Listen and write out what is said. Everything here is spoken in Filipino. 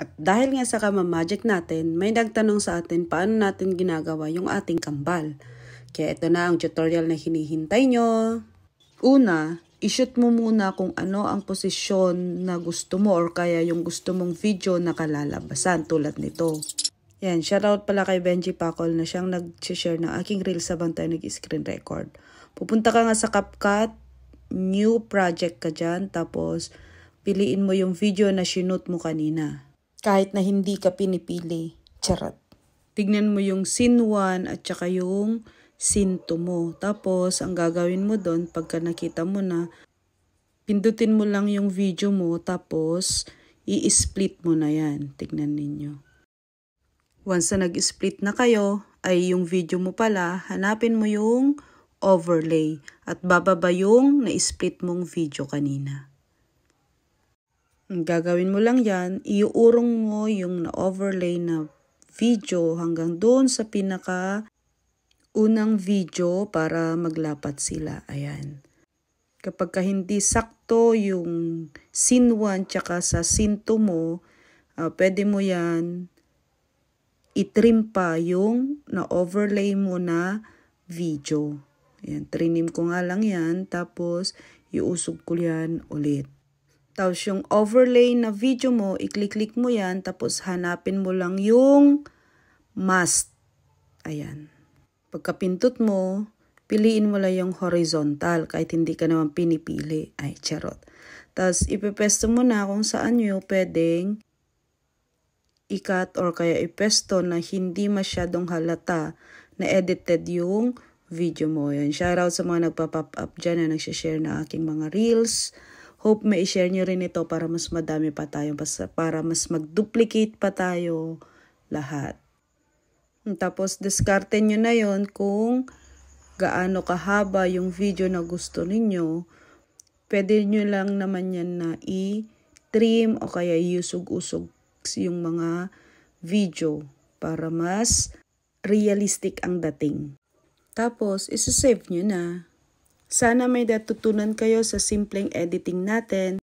At dahil nga sa kama magic natin, may nagtanong sa atin paano natin ginagawa yung ating kambal. Kaya ito na ang tutorial na hinihintay nyo. Una, ishoot mo muna kung ano ang posisyon na gusto mo or kaya yung gusto mong video na kalalabasan tulad nito. Yan, shoutout pala kay Benji Pacol na siyang nag-share ng aking reel sabang tayo nag-screen record. Pupunta ka nga sa CapCut, new project ka dyan, tapos piliin mo yung video na sinute mo kanina kahit na hindi ka pinipili. Charot. Tignan mo yung sin 1 at saka yung sin 2 mo. Tapos, ang gagawin mo doon pagka nakita mo na, pindutin mo lang yung video mo tapos i-split mo na yan. Tignan ninyo. Once na nag-split na kayo, ay yung video mo pala, hanapin mo yung overlay at bababa yung na-split mong video kanina gagawin mo lang yan, iuurong mo yung na-overlay na video hanggang doon sa pinaka unang video para maglapat sila. Ayan. Kapag ka hindi sakto yung scene 1 tsaka sa scene 2 mo, uh, pwede mo yan itrim pa yung na-overlay mo na video. Ayan, trinim ko nga lang yan, tapos iusog ko yan ulit. Tapos yung overlay na video mo, i-click-click mo yan, tapos hanapin mo lang yung must. Ayan. Pagkapintot mo, piliin mo lang yung horizontal kahit hindi ka naman pinipili. Ay, charot. Tapos, ipipesto mo na kung saan nyo pwedeng ikat or kaya ipesto na hindi masyadong halata na edited yung video mo. Yun. Shoutout sa mga nagpa-pop up dyan na nagsishare na aking mga reels. Hope may share nyo rin ito para mas madami pa tayo, para mas mag-duplicate pa tayo lahat. Tapos, discarte nyo na yon kung gaano kahaba yung video na gusto ninyo. Pwede nyo lang naman yan na i-trim o kaya iusog-usog yung mga video para mas realistic ang dating. Tapos, isa-save nyo na. Sana may natutunan kayo sa simpleng editing natin.